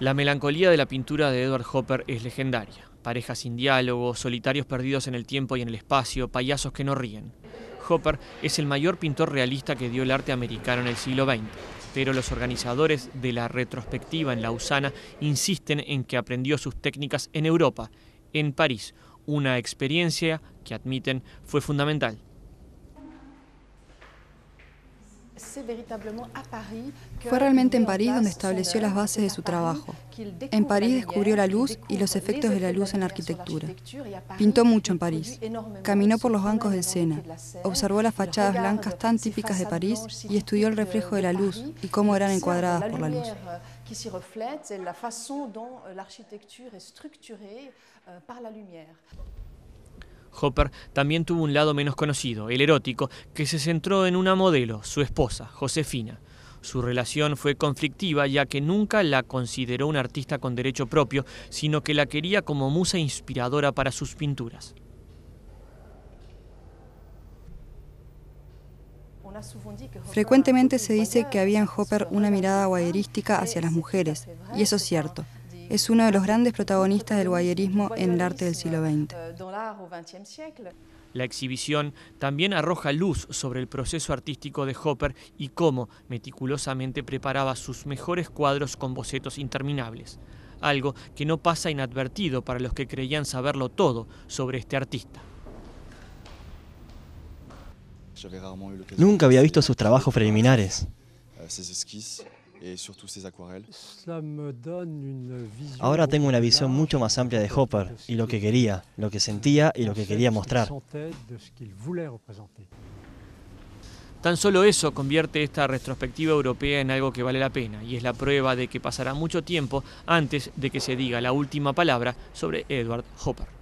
La melancolía de la pintura de Edward Hopper es legendaria. Parejas sin diálogo, solitarios perdidos en el tiempo y en el espacio, payasos que no ríen. Hopper es el mayor pintor realista que dio el arte americano en el siglo XX, pero los organizadores de la retrospectiva en Lausana insisten en que aprendió sus técnicas en Europa, en París, una experiencia que admiten fue fundamental. Fue realmente en París donde estableció las bases de su trabajo. En París descubrió la luz y los efectos de la luz en la arquitectura. Pintó mucho en París. Caminó por los bancos del Sena. Observó las fachadas blancas tan típicas de París y estudió el euh, reflejo de la luz y cómo eran encuadradas por la luz. la la Hopper también tuvo un lado menos conocido, el erótico, que se centró en una modelo, su esposa, Josefina. Su relación fue conflictiva ya que nunca la consideró un artista con derecho propio, sino que la quería como musa inspiradora para sus pinturas. Frecuentemente se dice que había en Hopper una mirada guayerística hacia las mujeres, y eso es cierto es uno de los grandes protagonistas del guayerismo en el arte del siglo XX. La exhibición también arroja luz sobre el proceso artístico de Hopper y cómo meticulosamente preparaba sus mejores cuadros con bocetos interminables, algo que no pasa inadvertido para los que creían saberlo todo sobre este artista. Nunca había visto sus trabajos preliminares y Ahora tengo una visión mucho más amplia de Hopper y lo que quería, lo que sentía y lo que quería mostrar. Tan solo eso convierte esta retrospectiva europea en algo que vale la pena y es la prueba de que pasará mucho tiempo antes de que se diga la última palabra sobre Edward Hopper.